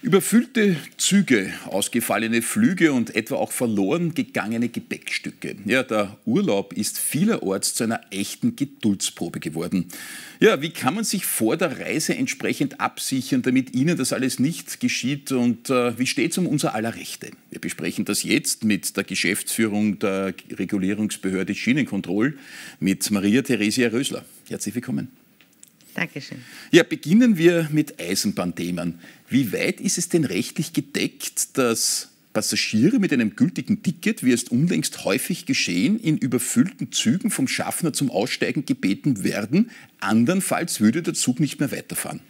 Überfüllte Züge, ausgefallene Flüge und etwa auch verloren gegangene Gepäckstücke. Ja, der Urlaub ist vielerorts zu einer echten Geduldsprobe geworden. Ja, wie kann man sich vor der Reise entsprechend absichern, damit Ihnen das alles nicht geschieht und äh, wie steht es um unser aller Rechte? Wir besprechen das jetzt mit der Geschäftsführung der Regulierungsbehörde Schienenkontroll, mit Maria Theresia Rösler. Herzlich willkommen. Dankeschön. Ja, beginnen wir mit Eisenbahnthemen. Wie weit ist es denn rechtlich gedeckt, dass Passagiere mit einem gültigen Ticket, wie es unlängst häufig geschehen, in überfüllten Zügen vom Schaffner zum Aussteigen gebeten werden? Andernfalls würde der Zug nicht mehr weiterfahren.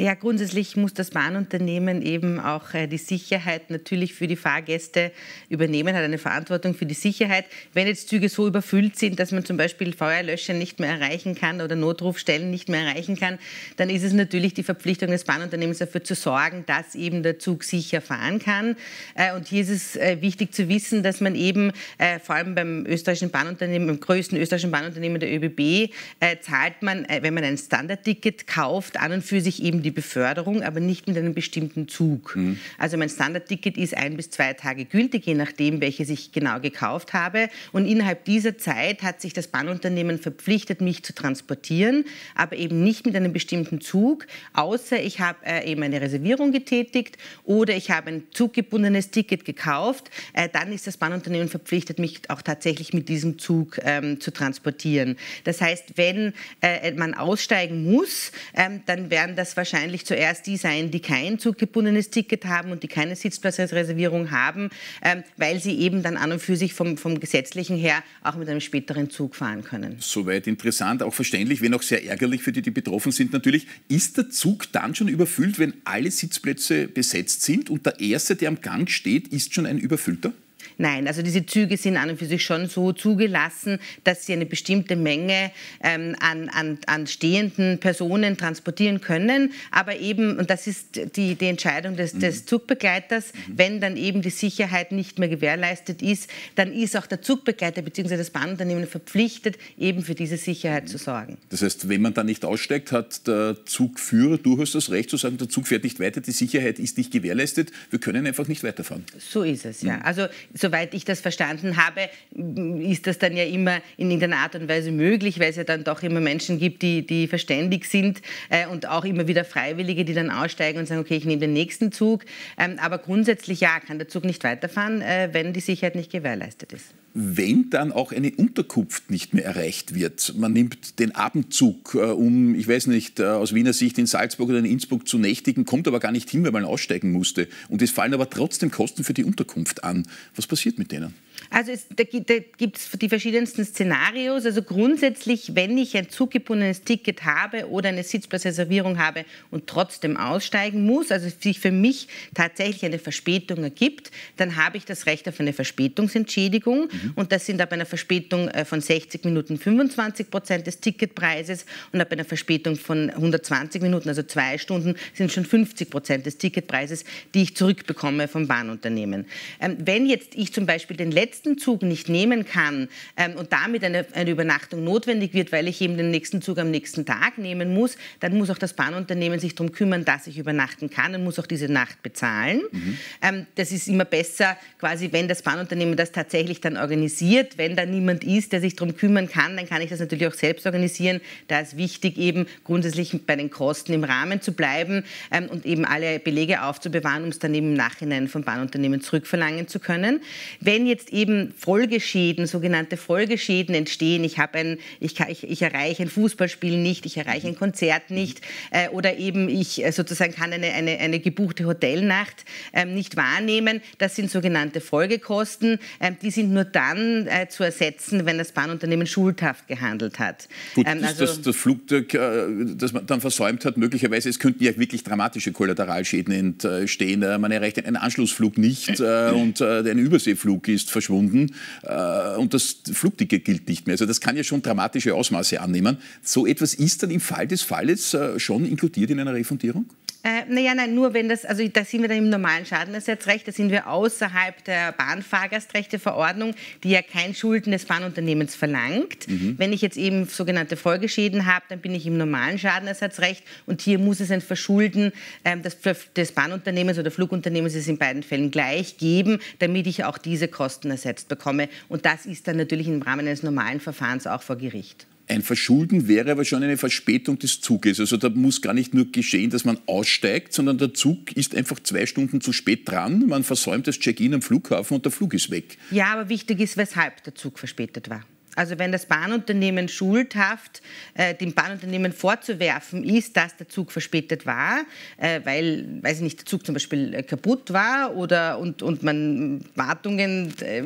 Ja, grundsätzlich muss das Bahnunternehmen eben auch äh, die Sicherheit natürlich für die Fahrgäste übernehmen, hat eine Verantwortung für die Sicherheit. Wenn jetzt Züge so überfüllt sind, dass man zum Beispiel Feuerlöscher nicht mehr erreichen kann oder Notrufstellen nicht mehr erreichen kann, dann ist es natürlich die Verpflichtung des Bahnunternehmens dafür zu sorgen, dass eben der Zug sicher fahren kann. Äh, und hier ist es äh, wichtig zu wissen, dass man eben vor allem beim österreichischen Bahnunternehmen, beim größten österreichischen Bahnunternehmen der ÖBB, zahlt man, wenn man ein Standardticket kauft, an und für sich eben die die Beförderung, aber nicht mit einem bestimmten Zug. Mhm. Also mein Standardticket ist ein bis zwei Tage gültig, je nachdem, welches ich genau gekauft habe. Und innerhalb dieser Zeit hat sich das Bahnunternehmen verpflichtet, mich zu transportieren, aber eben nicht mit einem bestimmten Zug, außer ich habe äh, eben eine Reservierung getätigt oder ich habe ein zuggebundenes Ticket gekauft. Äh, dann ist das Bahnunternehmen verpflichtet, mich auch tatsächlich mit diesem Zug ähm, zu transportieren. Das heißt, wenn äh, man aussteigen muss, ähm, dann werden das wahrscheinlich wahrscheinlich zuerst die sein, die kein zuggebundenes Ticket haben und die keine Sitzplatzreservierung haben, ähm, weil sie eben dann an und für sich vom, vom gesetzlichen her auch mit einem späteren Zug fahren können. Soweit interessant, auch verständlich, wenn auch sehr ärgerlich für die, die betroffen sind natürlich. Ist der Zug dann schon überfüllt, wenn alle Sitzplätze besetzt sind und der erste, der am Gang steht, ist schon ein Überfüllter? Nein, also diese Züge sind an und für sich schon so zugelassen, dass sie eine bestimmte Menge ähm, an, an, an stehenden Personen transportieren können. Aber eben, und das ist die, die Entscheidung des, des mhm. Zugbegleiters, mhm. wenn dann eben die Sicherheit nicht mehr gewährleistet ist, dann ist auch der Zugbegleiter bzw. das Bahnunternehmen verpflichtet, eben für diese Sicherheit mhm. zu sorgen. Das heißt, wenn man da nicht aussteigt, hat der Zugführer durchaus das Recht zu sagen, der Zug fährt nicht weiter, die Sicherheit ist nicht gewährleistet, wir können einfach nicht weiterfahren. So ist es, ja. Mhm. Also so soweit ich das verstanden habe, ist das dann ja immer in irgendeiner Art und Weise möglich, weil es ja dann doch immer Menschen gibt, die, die verständig sind äh, und auch immer wieder Freiwillige, die dann aussteigen und sagen, okay, ich nehme den nächsten Zug. Ähm, aber grundsätzlich ja, kann der Zug nicht weiterfahren, äh, wenn die Sicherheit nicht gewährleistet ist wenn dann auch eine Unterkunft nicht mehr erreicht wird. Man nimmt den Abendzug, äh, um, ich weiß nicht, äh, aus Wiener Sicht in Salzburg oder in Innsbruck zu nächtigen, kommt aber gar nicht hin, weil man aussteigen musste. Und es fallen aber trotzdem Kosten für die Unterkunft an. Was passiert mit denen? Also es, da, da gibt es die verschiedensten Szenarios. Also grundsätzlich, wenn ich ein zugebundenes Ticket habe oder eine Sitzplatzreservierung habe und trotzdem aussteigen muss, also sich für mich tatsächlich eine Verspätung ergibt, dann habe ich das Recht auf eine Verspätungsentschädigung. Mhm. Und das sind ab einer Verspätung äh, von 60 Minuten 25 Prozent des Ticketpreises und ab einer Verspätung von 120 Minuten, also zwei Stunden, sind schon 50 Prozent des Ticketpreises, die ich zurückbekomme vom Bahnunternehmen. Ähm, wenn jetzt ich zum Beispiel den letzten nächsten Zug nicht nehmen kann ähm, und damit eine, eine Übernachtung notwendig wird, weil ich eben den nächsten Zug am nächsten Tag nehmen muss, dann muss auch das Bahnunternehmen sich darum kümmern, dass ich übernachten kann und muss auch diese Nacht bezahlen. Mhm. Ähm, das ist immer besser, quasi, wenn das Bahnunternehmen das tatsächlich dann organisiert. Wenn da niemand ist, der sich darum kümmern kann, dann kann ich das natürlich auch selbst organisieren. Da ist wichtig, eben grundsätzlich bei den Kosten im Rahmen zu bleiben ähm, und eben alle Belege aufzubewahren, um es dann eben im Nachhinein vom Bahnunternehmen zurückverlangen zu können. Wenn jetzt eben eben Folgeschäden, sogenannte Folgeschäden entstehen. Ich, ein, ich, ich, ich erreiche ein Fußballspiel nicht, ich erreiche ein Konzert mhm. nicht äh, oder eben ich äh, sozusagen kann eine, eine, eine gebuchte Hotelnacht äh, nicht wahrnehmen. Das sind sogenannte Folgekosten. Ähm, die sind nur dann äh, zu ersetzen, wenn das Bahnunternehmen schuldhaft gehandelt hat. Gut, ähm, also das, das Flugzeug, äh, das man dann versäumt hat, möglicherweise, es könnten ja wirklich dramatische Kollateralschäden entstehen. Man erreicht einen Anschlussflug nicht und ein Überseeflug ist verschwunden. Stunden äh, und das Flugticket gilt nicht mehr. Also das kann ja schon dramatische Ausmaße annehmen. So etwas ist dann im Fall des Falles äh, schon inkludiert in einer Refundierung? Äh, naja, nein, nur wenn das, also da sind wir dann im normalen Schadenersatzrecht, da sind wir außerhalb der Bahnfahrgastrechteverordnung, die ja kein Schulden des Bahnunternehmens verlangt. Mhm. Wenn ich jetzt eben sogenannte Folgeschäden habe, dann bin ich im normalen Schadenersatzrecht und hier muss es ein Verschulden ähm, des, des Bahnunternehmens oder Flugunternehmens ist in beiden Fällen gleich geben, damit ich auch diese Kosten ersetzt bekomme. Und das ist dann natürlich im Rahmen eines normalen Verfahrens auch vor Gericht ein Verschulden wäre aber schon eine Verspätung des Zuges. Also da muss gar nicht nur geschehen, dass man aussteigt, sondern der Zug ist einfach zwei Stunden zu spät dran, man versäumt das Check-in am Flughafen und der Flug ist weg. Ja, aber wichtig ist, weshalb der Zug verspätet war. Also wenn das Bahnunternehmen schuldhaft äh, dem Bahnunternehmen vorzuwerfen ist, dass der Zug verspätet war, äh, weil, weiß ich nicht, der Zug zum Beispiel äh, kaputt war oder und, und man Wartungen, äh,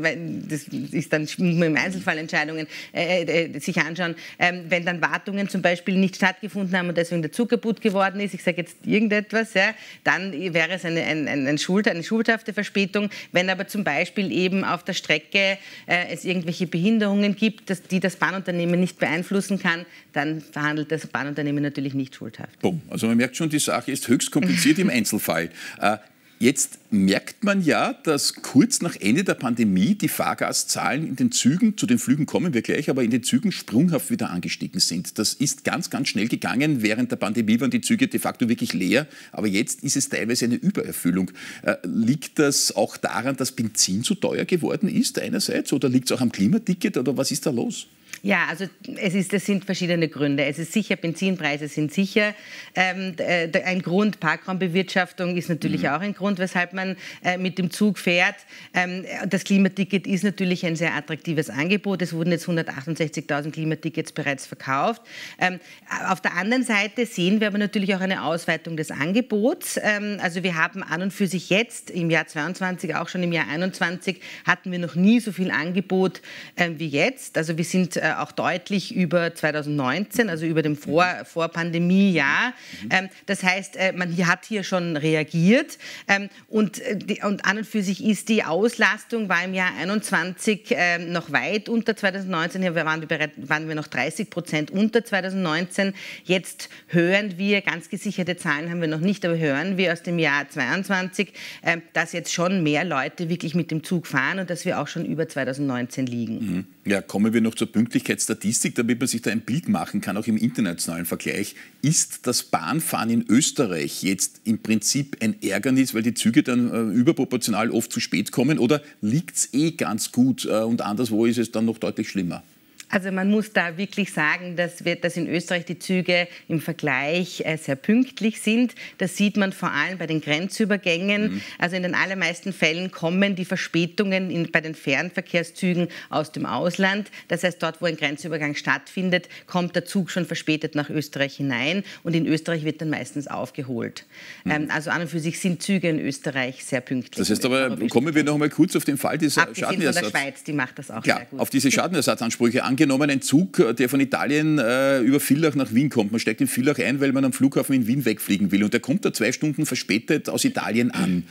das ist dann im Einzelfall Entscheidungen, äh, äh, sich anschauen, ähm, wenn dann Wartungen zum Beispiel nicht stattgefunden haben und deswegen der Zug kaputt geworden ist, ich sage jetzt irgendetwas, ja, dann wäre es eine, ein, ein Schuld, eine schuldhafte Verspätung. Wenn aber zum Beispiel eben auf der Strecke es irgendwelche Behinderungen gibt, gibt, dass die das Bahnunternehmen nicht beeinflussen kann, dann verhandelt das Bahnunternehmen natürlich nicht schuldhaft. Boom. Also man merkt schon, die Sache ist höchst kompliziert im Einzelfall. Äh, Jetzt merkt man ja, dass kurz nach Ende der Pandemie die Fahrgastzahlen in den Zügen, zu den Flügen kommen wir gleich, aber in den Zügen sprunghaft wieder angestiegen sind. Das ist ganz, ganz schnell gegangen. Während der Pandemie waren die Züge de facto wirklich leer, aber jetzt ist es teilweise eine Übererfüllung. Äh, liegt das auch daran, dass Benzin zu teuer geworden ist einerseits oder liegt es auch am Klimaticket oder was ist da los? Ja, also es ist, das sind verschiedene Gründe. Es ist sicher, Benzinpreise sind sicher. Ähm, äh, ein Grund, Parkraumbewirtschaftung ist natürlich mhm. auch ein Grund, weshalb man äh, mit dem Zug fährt. Ähm, das Klimaticket ist natürlich ein sehr attraktives Angebot. Es wurden jetzt 168.000 Klimatickets bereits verkauft. Ähm, auf der anderen Seite sehen wir aber natürlich auch eine Ausweitung des Angebots. Ähm, also wir haben an und für sich jetzt im Jahr 22, auch schon im Jahr 21, hatten wir noch nie so viel Angebot äh, wie jetzt. Also wir sind äh, auch deutlich über 2019, also über dem Vor mhm. Vorpandemiejahr. Mhm. Ähm, das heißt, äh, man hat hier schon reagiert ähm, und, äh, die, und an und für sich ist die Auslastung war im Jahr 21 äh, noch weit unter 2019. Hier waren wir, bereit, waren wir noch 30 Prozent unter 2019. Jetzt hören wir, ganz gesicherte Zahlen haben wir noch nicht, aber hören wir aus dem Jahr 22, äh, dass jetzt schon mehr Leute wirklich mit dem Zug fahren und dass wir auch schon über 2019 liegen. Mhm. Ja, kommen wir noch zur Pünktlichkeitsstatistik, damit man sich da ein Bild machen kann, auch im internationalen Vergleich. Ist das Bahnfahren in Österreich jetzt im Prinzip ein Ärgernis, weil die Züge dann äh, überproportional oft zu spät kommen oder liegt es eh ganz gut äh, und anderswo ist es dann noch deutlich schlimmer? Also man muss da wirklich sagen, dass, wir, dass in Österreich die Züge im Vergleich äh, sehr pünktlich sind. Das sieht man vor allem bei den Grenzübergängen. Mhm. Also in den allermeisten Fällen kommen die Verspätungen in, bei den Fernverkehrszügen aus dem Ausland. Das heißt, dort, wo ein Grenzübergang stattfindet, kommt der Zug schon verspätet nach Österreich hinein und in Österreich wird dann meistens aufgeholt. Mhm. Ähm, also an und für sich sind Züge in Österreich sehr pünktlich. Das heißt aber, kommen wir noch mal kurz auf den Fall dieser Abgesehen Schadenersatz. Von der Schweiz, die macht das auch Klar, sehr gut. auf diese Schadenersatzansprüche angeht angenommen, ein Zug, äh, der von Italien äh, über Villach nach Wien kommt. Man steigt in Villach ein, weil man am Flughafen in Wien wegfliegen will. Und der kommt da zwei Stunden verspätet aus Italien an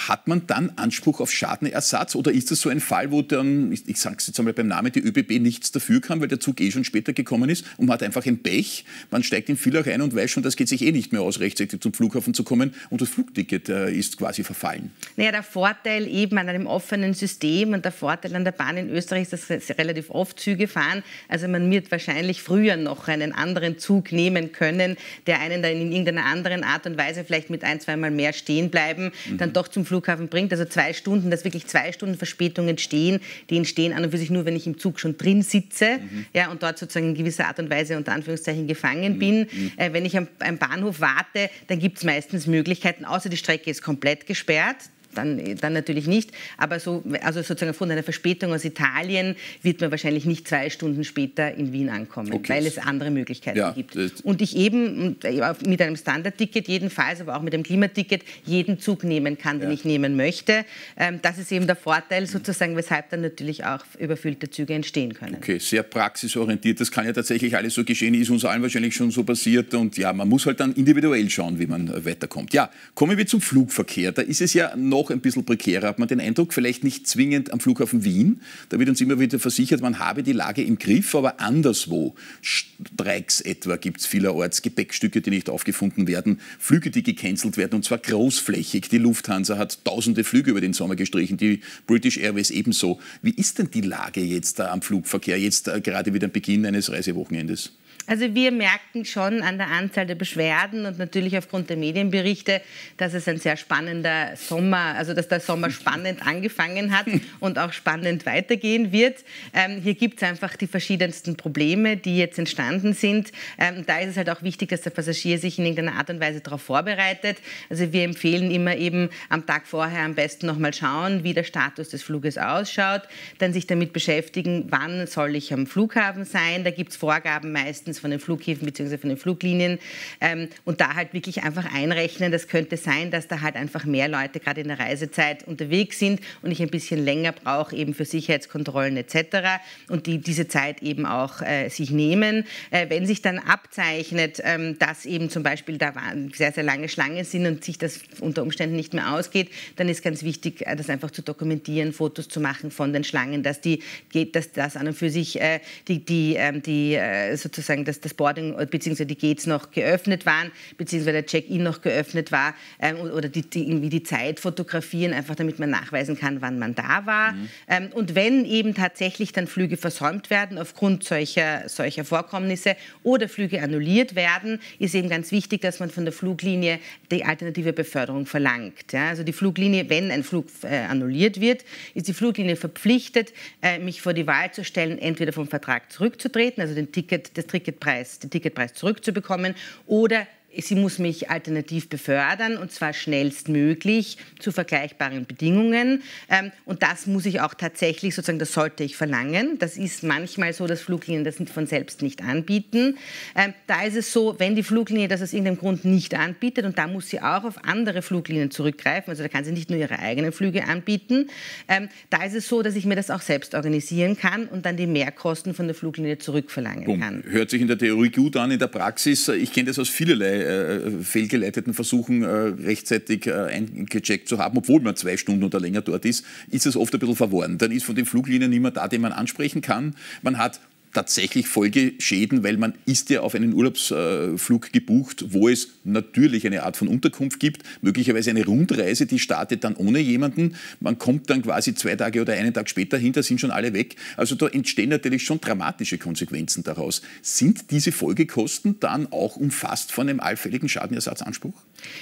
hat man dann Anspruch auf Schadenersatz oder ist das so ein Fall, wo dann, ich, ich sage es jetzt einmal beim Namen, die ÖBB nichts dafür kann, weil der Zug eh schon später gekommen ist und man hat einfach ein Pech, man steigt in Villach rein und weiß schon, das geht sich eh nicht mehr aus, rechtzeitig zum Flughafen zu kommen und das Flugticket äh, ist quasi verfallen. Naja, der Vorteil eben an einem offenen System und der Vorteil an der Bahn in Österreich ist, dass sie relativ oft Züge fahren, also man wird wahrscheinlich früher noch einen anderen Zug nehmen können, der einen dann in irgendeiner anderen Art und Weise vielleicht mit ein, zweimal mehr stehen bleiben, mhm. dann doch zum zum Flughafen bringt, also zwei Stunden, dass wirklich zwei Stunden Verspätung entstehen, die entstehen an und für sich nur, wenn ich im Zug schon drin sitze mhm. ja, und dort sozusagen in gewisser Art und Weise unter Anführungszeichen gefangen mhm. bin. Mhm. Äh, wenn ich am, am Bahnhof warte, dann gibt es meistens Möglichkeiten, außer die Strecke ist komplett gesperrt, dann, dann natürlich nicht. Aber so, also sozusagen von einer Verspätung aus Italien wird man wahrscheinlich nicht zwei Stunden später in Wien ankommen, okay. weil es andere Möglichkeiten ja, gibt. Und ich eben äh, mit einem Standardticket jedenfalls, aber auch mit einem Klimaticket jeden Zug nehmen kann, den ja. ich nehmen möchte. Ähm, das ist eben der Vorteil sozusagen, weshalb dann natürlich auch überfüllte Züge entstehen können. Okay, sehr praxisorientiert. Das kann ja tatsächlich alles so geschehen, ist uns allen wahrscheinlich schon so passiert. Und ja, man muss halt dann individuell schauen, wie man weiterkommt. Ja, kommen wir zum Flugverkehr. Da ist es ja noch doch ein bisschen prekärer, hat man den Eindruck, vielleicht nicht zwingend am Flughafen Wien. Da wird uns immer wieder versichert, man habe die Lage im Griff, aber anderswo. Streiks etwa gibt es vielerorts, Gepäckstücke, die nicht aufgefunden werden, Flüge, die gecancelt werden und zwar großflächig. Die Lufthansa hat tausende Flüge über den Sommer gestrichen, die British Airways ebenso. Wie ist denn die Lage jetzt da am Flugverkehr, jetzt äh, gerade wieder am Beginn eines Reisewochenendes? Also wir merken schon an der Anzahl der Beschwerden und natürlich aufgrund der Medienberichte, dass es ein sehr spannender Sommer, also dass der Sommer spannend angefangen hat und auch spannend weitergehen wird. Ähm, hier gibt es einfach die verschiedensten Probleme, die jetzt entstanden sind. Ähm, da ist es halt auch wichtig, dass der Passagier sich in irgendeiner Art und Weise darauf vorbereitet. Also wir empfehlen immer eben am Tag vorher am besten nochmal schauen, wie der Status des Fluges ausschaut, dann sich damit beschäftigen, wann soll ich am Flughafen sein. Da gibt es Vorgaben meistens meistens von den Flughäfen bzw. von den Fluglinien. Ähm, und da halt wirklich einfach einrechnen, das könnte sein, dass da halt einfach mehr Leute gerade in der Reisezeit unterwegs sind und ich ein bisschen länger brauche eben für Sicherheitskontrollen etc. Und die diese Zeit eben auch äh, sich nehmen. Äh, wenn sich dann abzeichnet, ähm, dass eben zum Beispiel da sehr, sehr lange Schlangen sind und sich das unter Umständen nicht mehr ausgeht, dann ist ganz wichtig, äh, das einfach zu dokumentieren, Fotos zu machen von den Schlangen, dass die geht, dass das an und für sich äh, die, die, ähm, die äh, sozusagen dass das Boarding äh, bzw. die Gates noch geöffnet waren, bzw. der Check-in noch geöffnet war ähm, oder die, die, irgendwie die Zeit fotografieren, einfach damit man nachweisen kann, wann man da war. Mhm. Ähm, und wenn eben tatsächlich dann Flüge versäumt werden aufgrund solcher, solcher Vorkommnisse oder Flüge annulliert werden, ist eben ganz wichtig, dass man von der Fluglinie die alternative Beförderung verlangt. Ja? Also die Fluglinie, wenn ein Flug äh, annulliert wird, ist die Fluglinie verpflichtet, äh, mich vor die Wahl zu stellen, entweder vom Vertrag zurückzutreten, also den Ticket, das Ticket Ticketpreis, den Ticketpreis zurückzubekommen oder sie muss mich alternativ befördern und zwar schnellstmöglich zu vergleichbaren Bedingungen. Ähm, und das muss ich auch tatsächlich sozusagen, das sollte ich verlangen. Das ist manchmal so, dass Fluglinien das von selbst nicht anbieten. Ähm, da ist es so, wenn die Fluglinie das aus irgendeinem Grund nicht anbietet und da muss sie auch auf andere Fluglinien zurückgreifen, also da kann sie nicht nur ihre eigenen Flüge anbieten, ähm, da ist es so, dass ich mir das auch selbst organisieren kann und dann die Mehrkosten von der Fluglinie zurückverlangen Boom. kann. Hört sich in der Theorie gut an, in der Praxis, ich kenne das aus vielerlei äh, fehlgeleiteten Versuchen äh, rechtzeitig äh, eingecheckt zu haben, obwohl man zwei Stunden oder länger dort ist, ist es oft ein bisschen verworren. Dann ist von den Fluglinien niemand da, den man ansprechen kann. Man hat tatsächlich Folgeschäden, weil man ist ja auf einen Urlaubsflug gebucht, wo es natürlich eine Art von Unterkunft gibt, möglicherweise eine Rundreise, die startet dann ohne jemanden. Man kommt dann quasi zwei Tage oder einen Tag später hinter, sind schon alle weg. Also da entstehen natürlich schon dramatische Konsequenzen daraus. Sind diese Folgekosten dann auch umfasst von einem allfälligen Schadenersatzanspruch?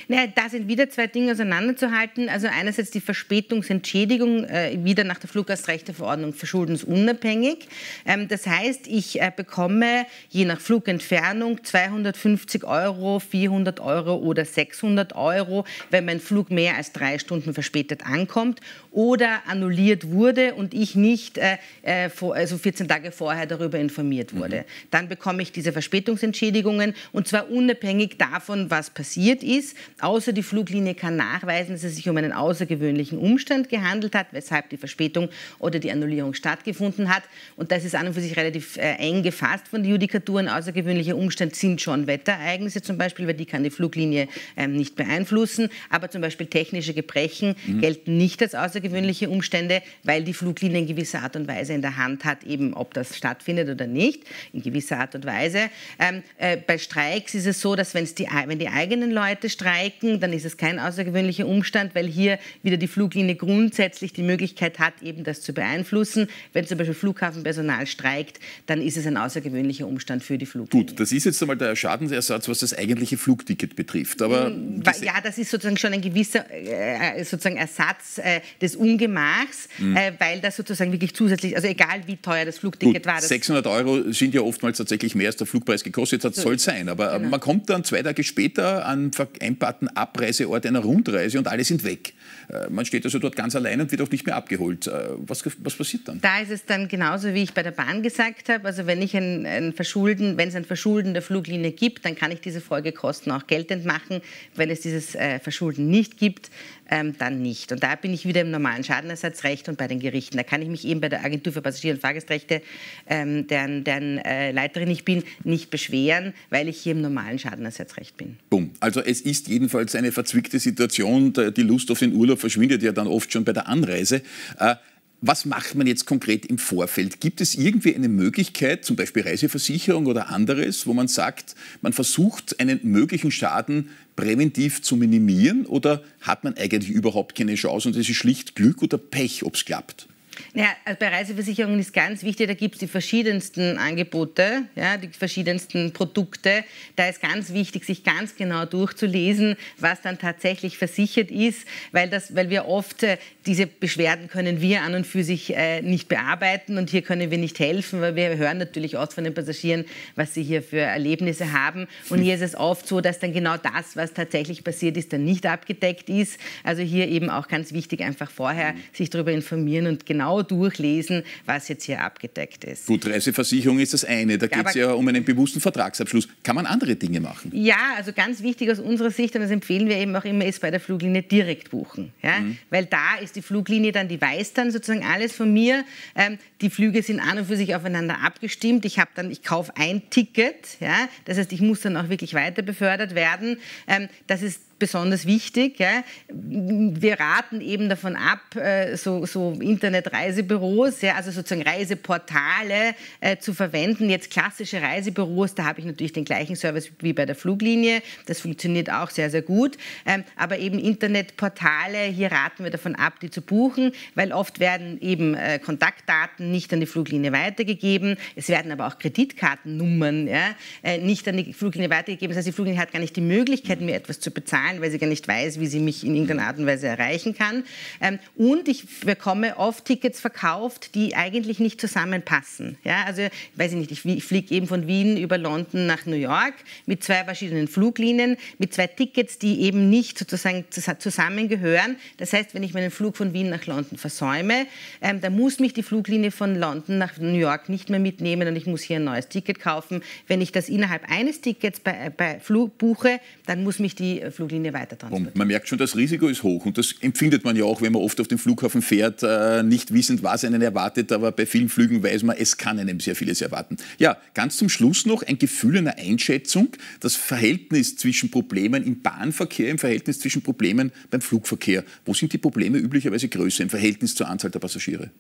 Naja, da sind wieder zwei Dinge auseinanderzuhalten. Also einerseits die Verspätungsentschädigung, äh, wieder nach der Fluggastrechteverordnung verschuldensunabhängig. Ähm, das heißt, heißt, ich äh, bekomme je nach Flugentfernung 250 Euro, 400 Euro oder 600 Euro, wenn mein Flug mehr als drei Stunden verspätet ankommt oder annulliert wurde und ich nicht äh, äh, also 14 Tage vorher darüber informiert mhm. wurde. Mhm. Dann bekomme ich diese Verspätungsentschädigungen und zwar unabhängig davon, was passiert ist, außer die Fluglinie kann nachweisen, dass es sich um einen außergewöhnlichen Umstand gehandelt hat, weshalb die Verspätung oder die Annullierung stattgefunden hat. Und das ist an und für sich relativ äh, eng gefasst von den Judikaturen. Außergewöhnlicher Umstand sind schon Wettereignisse zum Beispiel, weil die kann die Fluglinie ähm, nicht beeinflussen. Aber zum Beispiel technische Gebrechen mhm. gelten nicht als außergewöhnliche Umstände, weil die Fluglinie in gewisser Art und Weise in der Hand hat, eben ob das stattfindet oder nicht, in gewisser Art und Weise. Ähm, äh, bei Streiks ist es so, dass die, wenn die eigenen Leute streiken, dann ist es kein außergewöhnlicher Umstand, weil hier wieder die Fluglinie grundsätzlich die Möglichkeit hat, eben das zu beeinflussen. Wenn zum Beispiel Flughafenpersonal streikt, dann ist es ein außergewöhnlicher Umstand für die Fluglinien. Gut, das ist jetzt einmal der Schadensersatz, was das eigentliche Flugticket betrifft. Aber mm, ja, das ist sozusagen schon ein gewisser äh, äh sozusagen Ersatz äh, des Ungemachs, mhm. äh, weil das sozusagen wirklich zusätzlich, also egal wie teuer das Flugticket Gut, war. Das 600 Euro sind ja oftmals tatsächlich mehr als der Flugpreis gekostet hat, so soll sein. Aber genau. man kommt dann zwei Tage später an vereinbarten Abreiseort einer Rundreise und alle sind weg. Äh, man steht also dort ganz allein und wird auch nicht mehr abgeholt. Äh, was, was passiert dann? Da ist es dann genauso, wie ich bei der Bahn gesagt habe. Also wenn ich ein, ein Verschulden, wenn es ein Verschulden der Fluglinie gibt, dann kann ich diese Folgekosten auch geltend machen. Wenn es dieses äh, Verschulden nicht gibt, ähm, dann nicht. Und da bin ich wieder im normalen Schadenersatzrecht und bei den Gerichten. Da kann ich mich eben bei der Agentur für Passagier- und Fahrgastrechte, ähm, deren, deren äh, Leiterin ich bin, nicht beschweren, weil ich hier im normalen Schadenersatzrecht bin. Boom. Also es ist jedenfalls eine verzwickte Situation. Die Lust auf den Urlaub verschwindet ja dann oft schon bei der Anreise. Äh, was macht man jetzt konkret im Vorfeld? Gibt es irgendwie eine Möglichkeit, zum Beispiel Reiseversicherung oder anderes, wo man sagt, man versucht, einen möglichen Schaden präventiv zu minimieren oder hat man eigentlich überhaupt keine Chance und es ist schlicht Glück oder Pech, ob es klappt? Ja, also bei Reiseversicherungen ist ganz wichtig, da gibt es die verschiedensten Angebote, ja, die verschiedensten Produkte. Da ist ganz wichtig, sich ganz genau durchzulesen, was dann tatsächlich versichert ist, weil, das, weil wir oft äh, diese Beschwerden können wir an und für sich äh, nicht bearbeiten und hier können wir nicht helfen, weil wir hören natürlich oft von den Passagieren, was sie hier für Erlebnisse haben. Und hier ist es oft so, dass dann genau das, was tatsächlich passiert ist, dann nicht abgedeckt ist. Also hier eben auch ganz wichtig, einfach vorher sich darüber informieren und genau genau durchlesen, was jetzt hier abgedeckt ist. Gut, Reiseversicherung ist das eine. Da geht es ja um einen bewussten Vertragsabschluss. Kann man andere Dinge machen? Ja, also ganz wichtig aus unserer Sicht, und das empfehlen wir eben auch immer, ist bei der Fluglinie direkt buchen. Ja? Mhm. Weil da ist die Fluglinie dann, die weiß dann sozusagen alles von mir. Ähm, die Flüge sind an und für sich aufeinander abgestimmt. Ich habe dann, ich kaufe ein Ticket. Ja? Das heißt, ich muss dann auch wirklich weiter befördert werden. Ähm, das ist besonders wichtig. Ja. Wir raten eben davon ab, äh, so, so Internetreisebüros, ja, also sozusagen Reiseportale äh, zu verwenden. Jetzt klassische Reisebüros, da habe ich natürlich den gleichen Service wie bei der Fluglinie. Das funktioniert auch sehr, sehr gut. Ähm, aber eben Internetportale, hier raten wir davon ab, die zu buchen, weil oft werden eben äh, Kontaktdaten nicht an die Fluglinie weitergegeben. Es werden aber auch Kreditkartennummern ja, äh, nicht an die Fluglinie weitergegeben. Das heißt, die Fluglinie hat gar nicht die Möglichkeit, mir etwas zu bezahlen zahlen, weil sie gar nicht weiß, wie sie mich in irgendeiner mhm. Art und Weise erreichen kann. Ähm, und ich bekomme oft Tickets verkauft, die eigentlich nicht zusammenpassen. Ja, also, weiß ich nicht, ich fliege eben von Wien über London nach New York mit zwei verschiedenen Fluglinien, mit zwei Tickets, die eben nicht sozusagen zusammengehören. Das heißt, wenn ich meinen Flug von Wien nach London versäume, ähm, dann muss mich die Fluglinie von London nach New York nicht mehr mitnehmen und ich muss hier ein neues Ticket kaufen. Wenn ich das innerhalb eines Tickets bei, äh, bei Flug buche, dann muss mich die äh, Fluglinie Linie weiter transportiert. Man merkt schon, das Risiko ist hoch und das empfindet man ja auch, wenn man oft auf dem Flughafen fährt, äh, nicht wissend, was einen erwartet, aber bei vielen Flügen weiß man, es kann einem sehr vieles erwarten. Ja, ganz zum Schluss noch ein Gefühl einer Einschätzung, das Verhältnis zwischen Problemen im Bahnverkehr, im Verhältnis zwischen Problemen beim Flugverkehr. Wo sind die Probleme üblicherweise größer im Verhältnis zur Anzahl der Passagiere?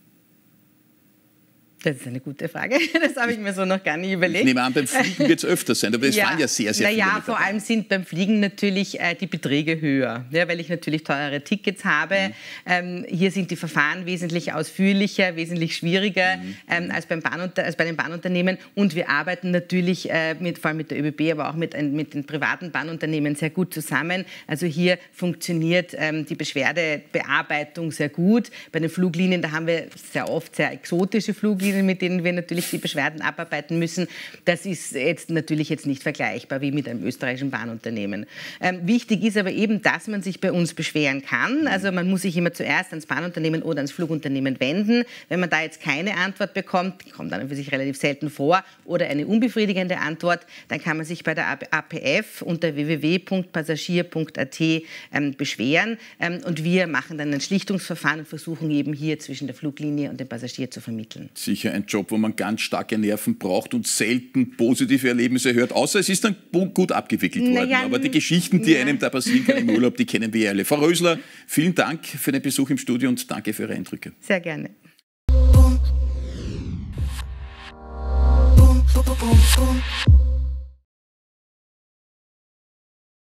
Das ist eine gute Frage. Das habe ich mir so noch gar nicht überlegt. Ich nehme an, beim Fliegen wird es öfter sein, aber es ja, fahren ja sehr, sehr naja, viele. Naja, vor allem sind beim Fliegen natürlich äh, die Beträge höher, ja, weil ich natürlich teurere Tickets habe. Mhm. Ähm, hier sind die Verfahren wesentlich ausführlicher, wesentlich schwieriger mhm. ähm, als, beim Bahnunter als bei den Bahnunternehmen. Und wir arbeiten natürlich äh, mit, vor allem mit der ÖBB, aber auch mit, ein, mit, den privaten Bahnunternehmen sehr gut zusammen. Also hier funktioniert ähm, die Beschwerdebearbeitung sehr gut. Bei den Fluglinien, da haben wir sehr oft sehr exotische Fluglinien Zielen, mit denen wir natürlich die Beschwerden abarbeiten müssen, das ist jetzt natürlich jetzt nicht vergleichbar wie mit einem österreichischen Bahnunternehmen. Ähm, wichtig ist aber eben, dass man sich bei uns beschweren kann. Mhm. Also man muss sich immer zuerst ans Bahnunternehmen oder ans Flugunternehmen wenden. Wenn man da jetzt keine Antwort bekommt, kommt dann für sich relativ selten vor, oder eine unbefriedigende Antwort, dann kann man sich bei der APF unter www.passagier.at ähm, beschweren. Ähm, und wir machen dann ein Schlichtungsverfahren und versuchen eben hier zwischen der Fluglinie und dem Passagier zu vermitteln. Sicher sicher ein Job, wo man ganz starke Nerven braucht und selten positive Erlebnisse hört, außer es ist dann gut abgewickelt worden. Aber die Geschichten, die ja. einem da passieren kann im Urlaub, die kennen wir alle. Frau Rösler, vielen Dank für den Besuch im Studio und danke für Ihre Eindrücke. Sehr gerne. Boom, boom, boom, boom.